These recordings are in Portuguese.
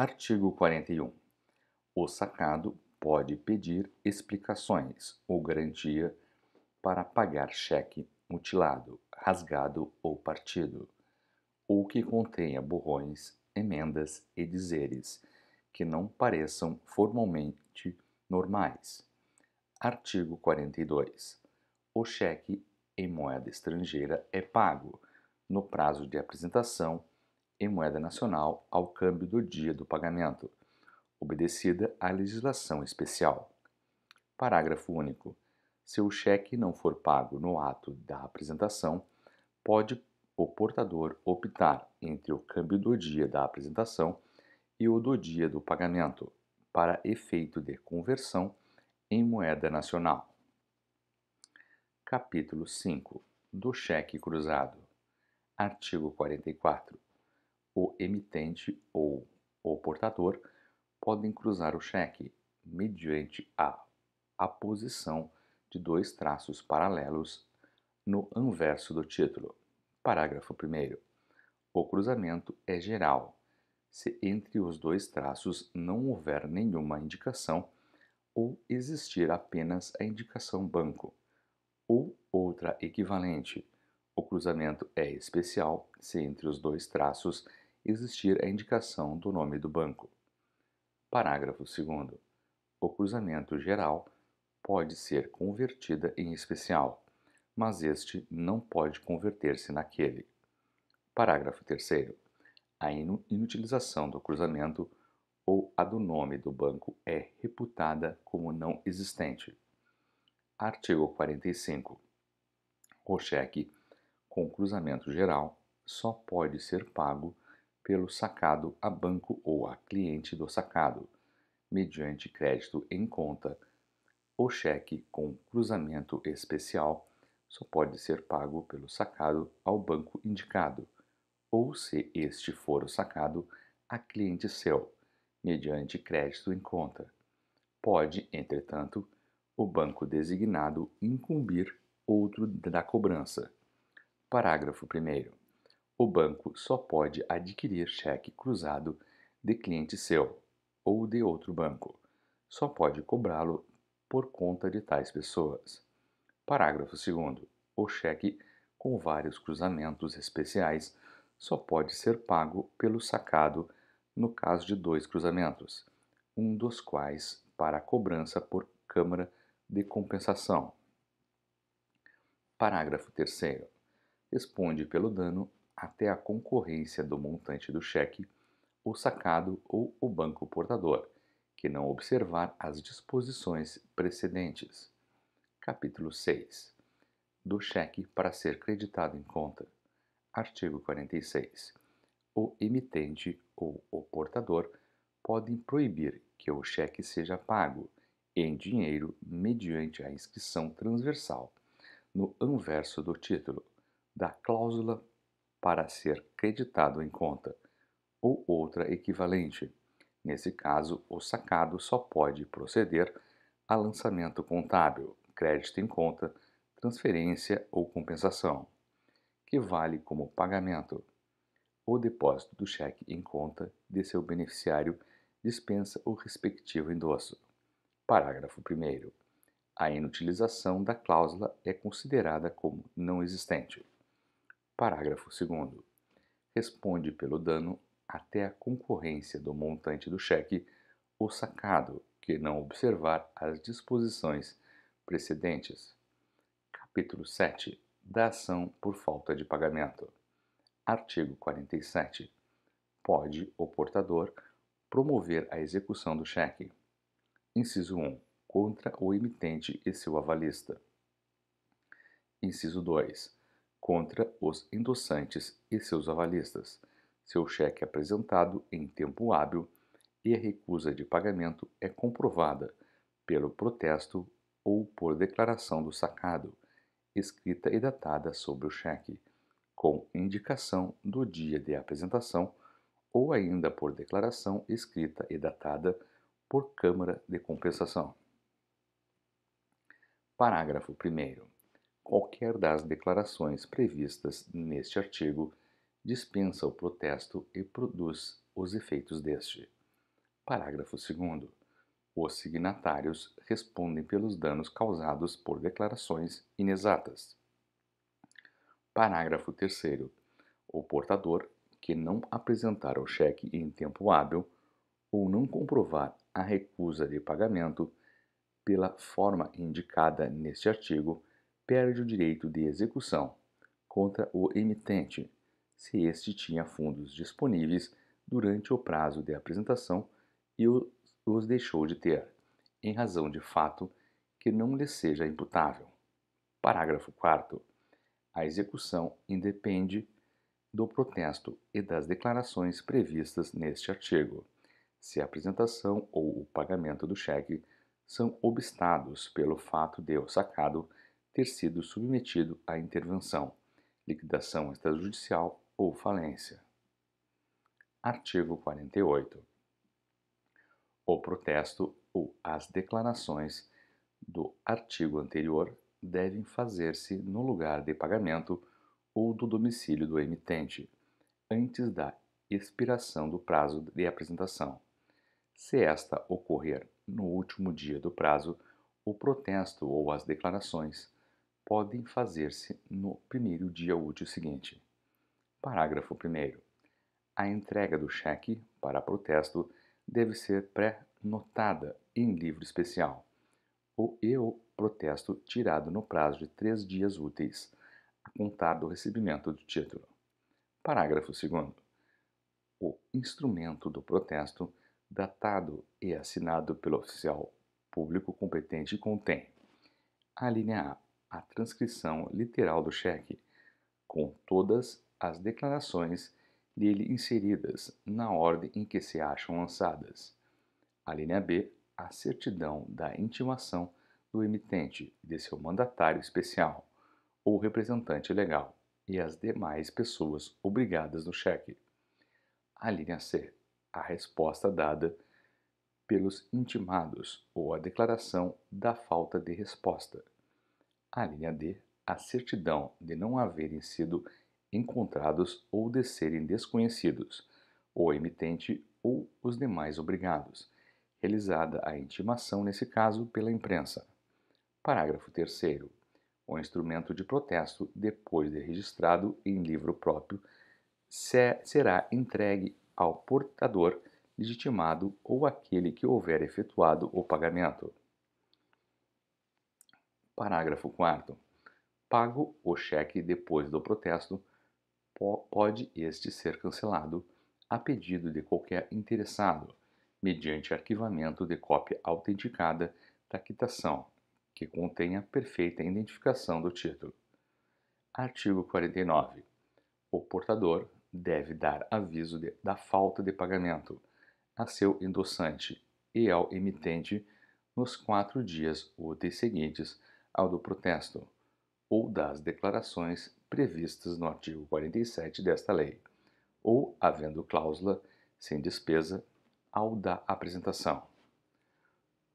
Artigo 41. O sacado pode pedir explicações ou garantia para pagar cheque mutilado, rasgado ou partido, ou que contenha borrões, emendas e dizeres que não pareçam formalmente normais. Artigo 42. O cheque em moeda estrangeira é pago, no prazo de apresentação, em moeda nacional ao câmbio do dia do pagamento, obedecida à legislação especial. Parágrafo único. Se o cheque não for pago no ato da apresentação, pode o portador optar entre o câmbio do dia da apresentação e o do dia do pagamento, para efeito de conversão em moeda nacional. Capítulo 5 do cheque cruzado. Artigo 44 o emitente ou o portador podem cruzar o cheque mediante a aposição de dois traços paralelos no anverso do título. Parágrafo 1. O cruzamento é geral, se entre os dois traços não houver nenhuma indicação ou existir apenas a indicação banco ou outra equivalente. O cruzamento é especial se entre os dois traços existir a indicação do nome do banco. Parágrafo 2. O cruzamento geral pode ser convertida em especial, mas este não pode converter-se naquele. Parágrafo 3. A inutilização do cruzamento ou a do nome do banco é reputada como não existente. Artigo 45. O cheque com cruzamento geral só pode ser pago pelo sacado a banco ou a cliente do sacado, mediante crédito em conta, ou cheque com cruzamento especial só pode ser pago pelo sacado ao banco indicado, ou se este for o sacado a cliente seu, mediante crédito em conta. Pode, entretanto, o banco designado incumbir outro da cobrança. Parágrafo 1 o banco só pode adquirir cheque cruzado de cliente seu ou de outro banco. Só pode cobrá-lo por conta de tais pessoas. Parágrafo 2. O cheque com vários cruzamentos especiais só pode ser pago pelo sacado no caso de dois cruzamentos, um dos quais para cobrança por Câmara de Compensação. Parágrafo 3. Responde pelo dano até a concorrência do montante do cheque, o sacado ou o banco portador, que não observar as disposições precedentes. Capítulo 6 Do cheque para ser creditado em conta. Artigo 46. O emitente ou o portador podem proibir que o cheque seja pago em dinheiro mediante a inscrição transversal no anverso do título da cláusula para ser creditado em conta, ou outra equivalente. Nesse caso, o sacado só pode proceder a lançamento contábil, crédito em conta, transferência ou compensação, que vale como pagamento. O depósito do cheque em conta de seu beneficiário dispensa o respectivo endosso. Parágrafo 1. A inutilização da cláusula é considerada como não existente. Parágrafo 2. Responde pelo dano até a concorrência do montante do cheque o sacado que não observar as disposições precedentes. Capítulo 7. Da ação por falta de pagamento. Artigo 47. Pode o portador promover a execução do cheque. Inciso 1. Contra o emitente e seu avalista. Inciso 2 contra os endossantes e seus avalistas, seu cheque apresentado em tempo hábil e a recusa de pagamento é comprovada pelo protesto ou por declaração do sacado, escrita e datada sobre o cheque, com indicação do dia de apresentação ou ainda por declaração escrita e datada por Câmara de Compensação. Parágrafo 1 qualquer das declarações previstas neste artigo dispensa o protesto e produz os efeitos deste. Parágrafo 2. Os signatários respondem pelos danos causados por declarações inexatas. Parágrafo 3. O portador que não apresentar o cheque em tempo hábil ou não comprovar a recusa de pagamento pela forma indicada neste artigo perde o direito de execução contra o emitente, se este tinha fundos disponíveis durante o prazo de apresentação e os deixou de ter, em razão de fato que não lhe seja imputável. Parágrafo 4. A execução independe do protesto e das declarações previstas neste artigo, se a apresentação ou o pagamento do cheque são obstados pelo fato de o sacado ter sido submetido à intervenção, liquidação extrajudicial ou falência. Artigo 48. O protesto ou as declarações do artigo anterior devem fazer-se no lugar de pagamento ou do domicílio do emitente, antes da expiração do prazo de apresentação. Se esta ocorrer no último dia do prazo, o protesto ou as declarações podem fazer-se no primeiro dia útil seguinte. Parágrafo 1. A entrega do cheque para protesto deve ser pré-notada em livro especial, ou e o protesto tirado no prazo de três dias úteis, a contar do recebimento do título. Parágrafo 2. O instrumento do protesto, datado e assinado pelo oficial público competente, contém: a linha A a transcrição literal do cheque, com todas as declarações dele inseridas na ordem em que se acham lançadas. A linha B, a certidão da intimação do emitente, de seu mandatário especial ou representante legal e as demais pessoas obrigadas no cheque. A linha C, a resposta dada pelos intimados ou a declaração da falta de resposta. A linha D, a certidão de não haverem sido encontrados ou de serem desconhecidos, o emitente ou os demais obrigados, realizada a intimação nesse caso pela imprensa. Parágrafo 3 O instrumento de protesto, depois de registrado em livro próprio, se será entregue ao portador legitimado ou àquele que houver efetuado o pagamento. Parágrafo 4 Pago o cheque depois do protesto, pode este ser cancelado a pedido de qualquer interessado, mediante arquivamento de cópia autenticada da quitação, que contenha perfeita identificação do título. Artigo 49. O portador deve dar aviso de, da falta de pagamento a seu endossante e ao emitente nos quatro dias úteis seguintes ao do protesto ou das declarações previstas no artigo 47 desta lei, ou, havendo cláusula sem despesa, ao da apresentação.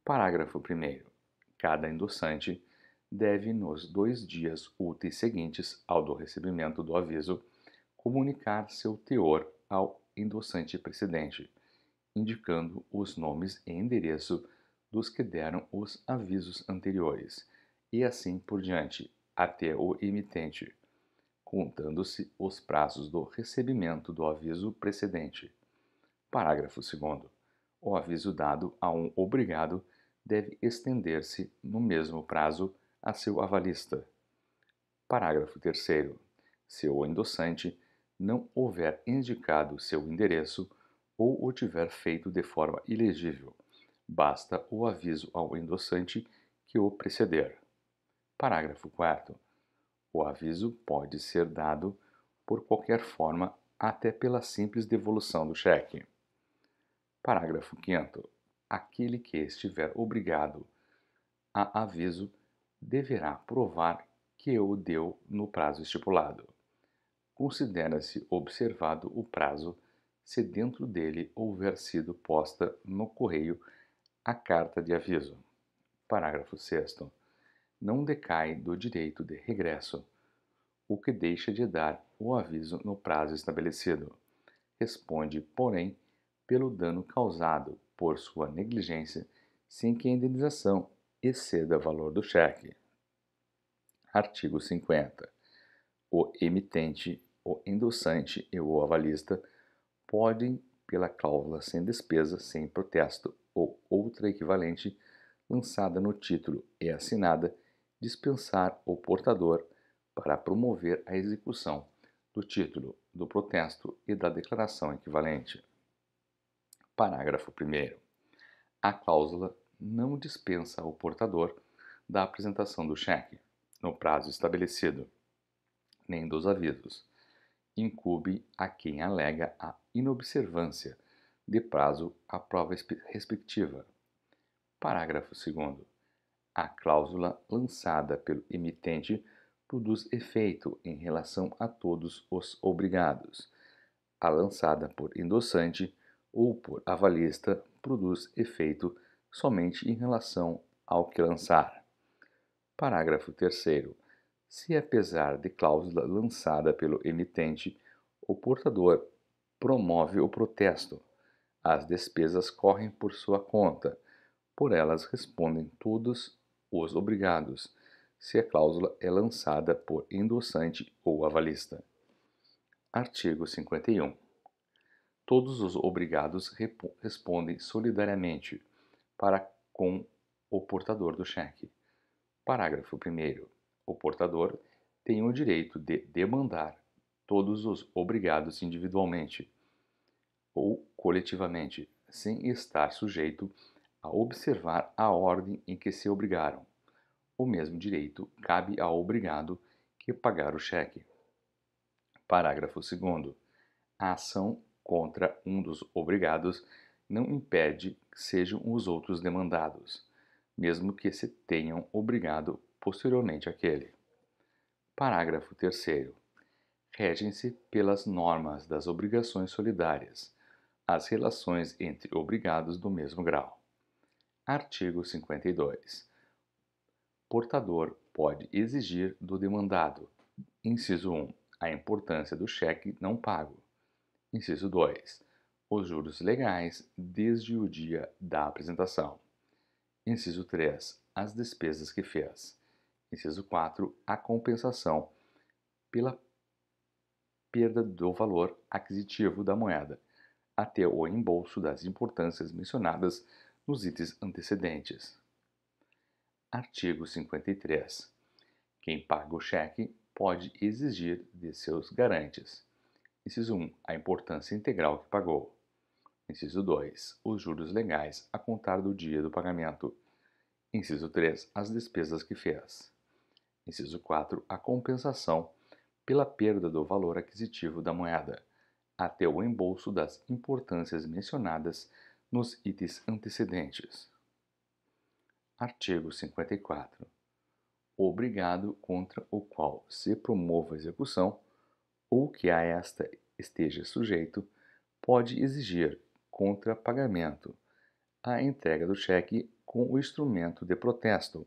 Parágrafo 1. Cada endossante deve, nos dois dias úteis seguintes ao do recebimento do aviso, comunicar seu teor ao endossante precedente, indicando os nomes e endereço dos que deram os avisos anteriores e assim por diante, até o emitente, contando-se os prazos do recebimento do aviso precedente. Parágrafo 2. O aviso dado a um obrigado deve estender-se, no mesmo prazo, a seu avalista. Parágrafo 3. Se o endossante não houver indicado seu endereço ou o tiver feito de forma ilegível, basta o aviso ao endossante que o preceder. Parágrafo 4. O aviso pode ser dado por qualquer forma, até pela simples devolução do cheque. Parágrafo 5. Aquele que estiver obrigado a aviso deverá provar que o deu no prazo estipulado. Considera-se observado o prazo se dentro dele houver sido posta no correio a carta de aviso. Parágrafo 6 não decai do direito de regresso, o que deixa de dar o aviso no prazo estabelecido. Responde, porém, pelo dano causado por sua negligência, sem que a indenização exceda o valor do cheque. Artigo 50. O emitente, o endossante e o avalista podem, pela cláusula sem despesa, sem protesto ou outra equivalente, lançada no título e assinada, dispensar o portador para promover a execução do título, do protesto e da declaração equivalente. Parágrafo 1. A cláusula não dispensa o portador da apresentação do cheque, no prazo estabelecido, nem dos avisos. Incube a quem alega a inobservância de prazo a prova respectiva. Parágrafo 2. A cláusula lançada pelo emitente produz efeito em relação a todos os obrigados. A lançada por endossante ou por avalista produz efeito somente em relação ao que lançar. Parágrafo 3. Se, apesar de cláusula lançada pelo emitente, o portador promove o protesto, as despesas correm por sua conta. Por elas respondem todos os obrigados, se a cláusula é lançada por endossante ou avalista. Artigo 51. Todos os obrigados respondem solidariamente para com o portador do cheque. Parágrafo 1. O portador tem o direito de demandar todos os obrigados individualmente ou coletivamente, sem estar sujeito a a observar a ordem em que se obrigaram. O mesmo direito cabe ao obrigado que pagar o cheque. Parágrafo 2. A ação contra um dos obrigados não impede que sejam os outros demandados, mesmo que se tenham obrigado posteriormente àquele. Parágrafo 3. Regem-se pelas normas das obrigações solidárias as relações entre obrigados do mesmo grau. Artigo 52. Portador pode exigir do demandado: inciso 1. A importância do cheque não pago. Inciso 2. Os juros legais desde o dia da apresentação. Inciso 3. As despesas que fez. Inciso 4. A compensação pela perda do valor aquisitivo da moeda, até o embolso das importâncias mencionadas nos itens antecedentes. Artigo 53. Quem paga o cheque pode exigir de seus garantes. Inciso 1. A importância integral que pagou. Inciso 2. Os juros legais a contar do dia do pagamento. Inciso 3. As despesas que fez. Inciso 4. A compensação pela perda do valor aquisitivo da moeda, até o embolso das importâncias mencionadas nos itens antecedentes. Artigo 54. Obrigado contra o qual se promova a execução ou que a esta esteja sujeito pode exigir, contra pagamento, a entrega do cheque com o instrumento de protesto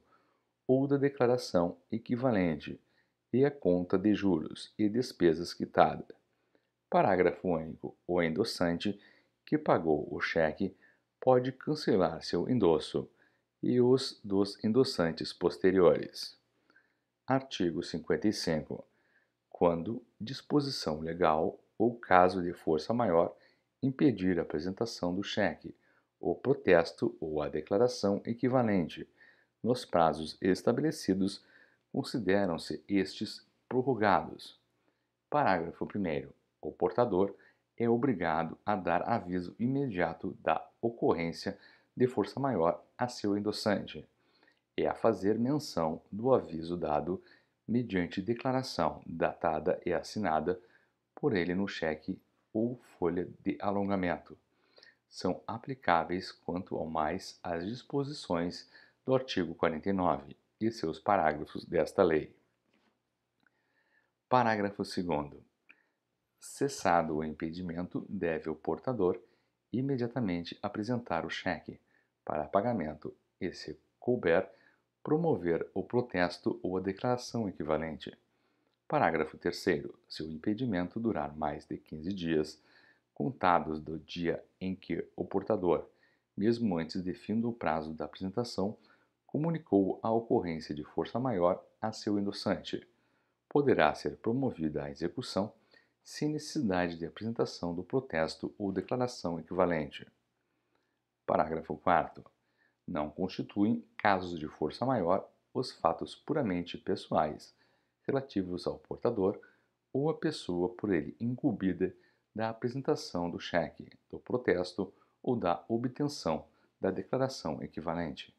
ou da declaração equivalente e a conta de juros e despesas quitada. Parágrafo único. O endossante que pagou o cheque pode cancelar seu endosso e os dos endossantes posteriores. Artigo 55. Quando disposição legal ou caso de força maior impedir a apresentação do cheque, o protesto ou a declaração equivalente, nos prazos estabelecidos, consideram-se estes prorrogados. Parágrafo 1. O portador é obrigado a dar aviso imediato da ocorrência de força maior a seu endossante e a fazer menção do aviso dado mediante declaração datada e assinada por ele no cheque ou folha de alongamento. São aplicáveis quanto ao mais as disposições do artigo 49 e seus parágrafos desta lei. Parágrafo 2 Cessado o impedimento, deve o portador imediatamente apresentar o cheque para pagamento e, se couber, promover o protesto ou a declaração equivalente. Parágrafo 3. Se o impedimento durar mais de 15 dias, contados do dia em que o portador, mesmo antes de fim do prazo da apresentação, comunicou a ocorrência de força maior a seu endossante, poderá ser promovida a execução sem necessidade de apresentação do protesto ou declaração equivalente. Parágrafo 4. Não constituem casos de força maior os fatos puramente pessoais relativos ao portador ou à pessoa por ele incumbida da apresentação do cheque, do protesto ou da obtenção da declaração equivalente.